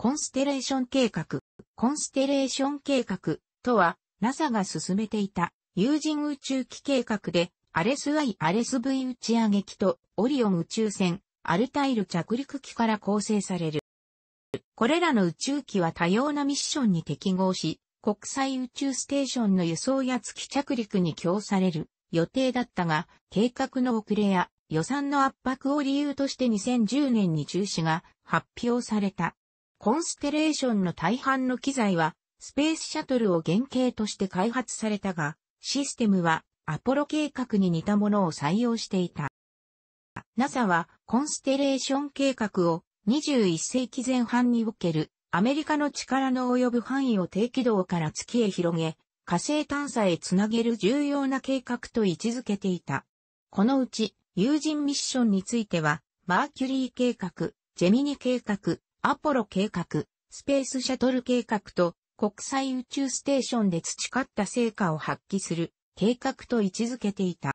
コンステレーション計画。コンステレーション計画とは、NASA が進めていた有人宇宙機計画で、アレス I、アレス V 打ち上げ機とオリオン宇宙船、アルタイル着陸機から構成される。これらの宇宙機は多様なミッションに適合し、国際宇宙ステーションの輸送や月着陸に供される予定だったが、計画の遅れや予算の圧迫を理由として2010年に中止が発表された。コンステレーションの大半の機材は、スペースシャトルを原型として開発されたが、システムはアポロ計画に似たものを採用していた。NASA はコンステレーション計画を21世紀前半におけるアメリカの力の及ぶ範囲を低軌道から月へ広げ、火星探査へつなげる重要な計画と位置づけていた。このうち、有人ミッションについては、マーキュリー計画、ジェミニ計画、アポロ計画、スペースシャトル計画と国際宇宙ステーションで培った成果を発揮する計画と位置づけていた。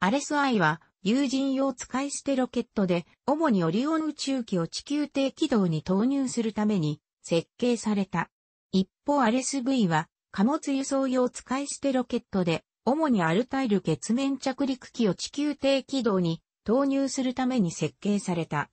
アレス・アイは有人用使い捨てロケットで主にオリオン宇宙機を地球低軌道に投入するために設計された。一方アレス・ v は貨物輸送用使い捨てロケットで主にアルタイル月面着陸機を地球低軌道に投入するために設計された。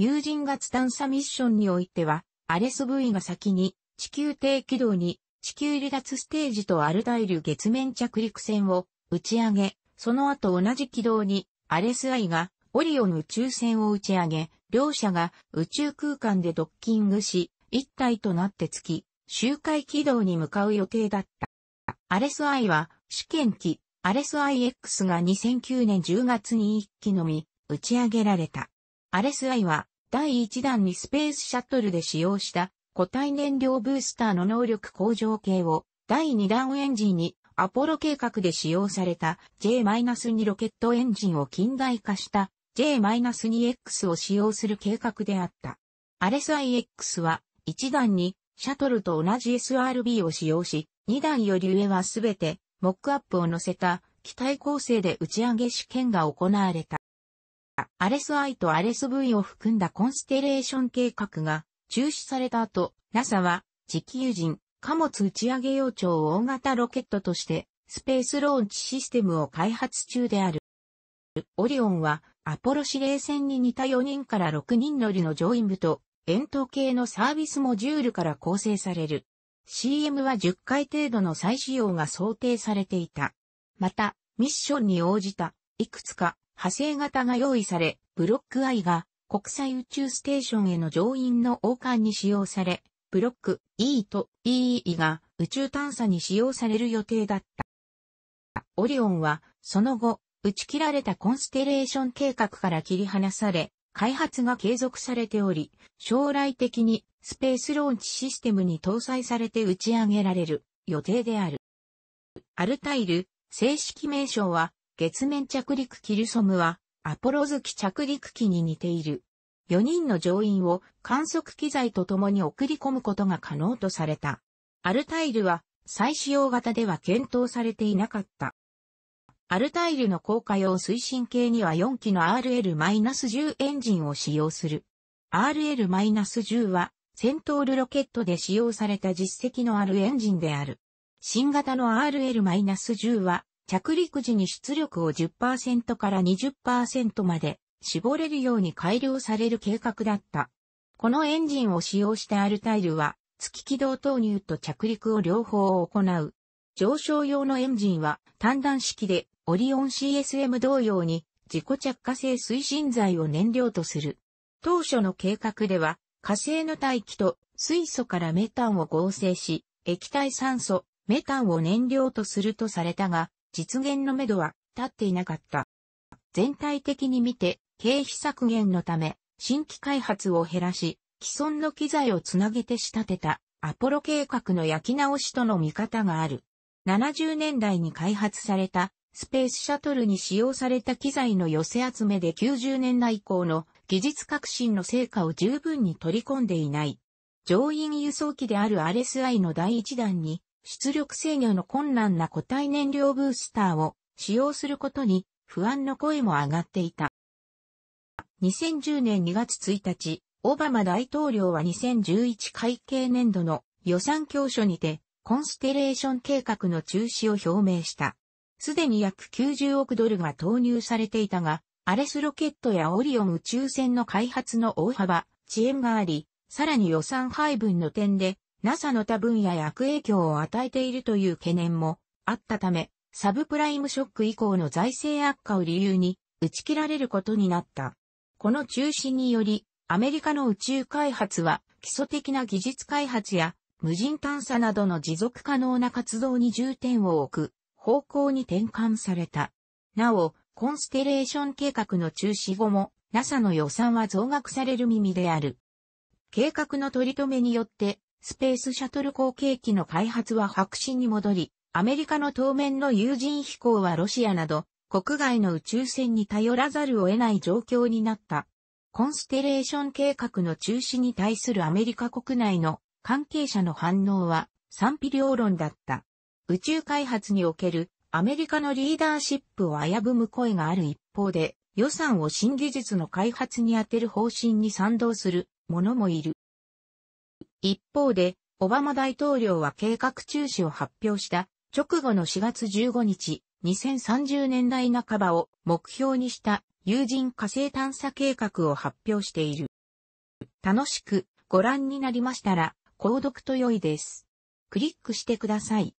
有人月探査ミッションにおいては、アレス V が先に地球低軌道に地球離脱ステージとアルダイル月面着陸船を打ち上げ、その後同じ軌道にアレス I がオリオン宇宙船を打ち上げ、両者が宇宙空間でドッキングし、一体となってき、周回軌道に向かう予定だった。アレス I は試験機、アレス IX が2009年10月に一機のみ打ち上げられた。アレス I は第1弾にスペースシャトルで使用した固体燃料ブースターの能力向上系を第2弾エンジンにアポロ計画で使用された J-2 ロケットエンジンを近代化した J-2X を使用する計画であった。アレス IX は1弾にシャトルと同じ SRB を使用し、2段より上はすべてモックアップを乗せた機体構成で打ち上げ試験が行われた。アレス I とアレス V を含んだコンステレーション計画が中止された後、NASA は地球人貨物打ち上げ用長を大型ロケットとしてスペースローンチシステムを開発中である。オリオンはアポロ指令船に似た4人から6人乗りの乗員部と円筒形のサービスモジュールから構成される。CM は10回程度の再使用が想定されていた。また、ミッションに応じた、いくつか派生型が用意され、ブロック I が国際宇宙ステーションへの乗員の王冠に使用され、ブロック E と EE が宇宙探査に使用される予定だった。オリオンは、その後、打ち切られたコンステレーション計画から切り離され、開発が継続されており、将来的にスペースローンチシステムに搭載されて打ち上げられる予定である。アルタイル、正式名称は月面着陸キルソムは、アポロ月着陸機に似ている。4人の乗員を観測機材と共に送り込むことが可能とされた。アルタイルは再使用型では検討されていなかった。アルタイルの降下用推進系には4機の RL-10 エンジンを使用する。RL-10 はトールロケットで使用された実績のあるエンジンである。新型の RL-10 は着陸時に出力を10%から20%まで絞れるように改良される計画だった。このエンジンを使用したアルタイルは、月軌道投入と着陸を両方行う。上昇用のエンジンは単弾式で、オリオン CSM 同様に自己着火性推進剤を燃料とする。当初の計画では、火星の大気と水素からメタンを合成し、液体酸素、メタンを燃料とするとされたが、実現のめどは立っていなかった。全体的に見て、経費削減のため、新規開発を減らし、既存の機材をつなげて仕立てたアポロ計画の焼き直しとの見方がある。70年代に開発されたスペースシャトルに使用された機材の寄せ集めで90年代以降の技術革新の成果を十分に取り込んでいない。乗員輸送機である RSI の第一弾に出力制御の困難な固体燃料ブースターを使用することに不安の声も上がっていた。2010年2月1日、オバマ大統領は2011会計年度の予算教書にて、コンステレーション計画の中止を表明した。すでに約90億ドルが投入されていたが、アレスロケットやオリオン宇宙船の開発の大幅遅延があり、さらに予算配分の点で NASA の他分野へ悪影響を与えているという懸念もあったため、サブプライムショック以降の財政悪化を理由に打ち切られることになった。この中止により、アメリカの宇宙開発は基礎的な技術開発や無人探査などの持続可能な活動に重点を置く方向に転換された。なお、コンステレーション計画の中止後も NASA の予算は増額される耳である。計画の取り留めによってスペースシャトル後継機の開発は白紙に戻り、アメリカの当面の有人飛行はロシアなど、国外の宇宙船に頼らざるを得ない状況になった。コンステレーション計画の中止に対するアメリカ国内の関係者の反応は賛否両論だった。宇宙開発におけるアメリカのリーダーシップを危ぶむ声がある一方で、予算を新技術の開発に充てる方針に賛同する者もいる。一方で、オバマ大統領は計画中止を発表した直後の4月15日、2030年代半ばを目標にした有人火星探査計画を発表している。楽しくご覧になりましたら、購読と良いです。クリックしてください。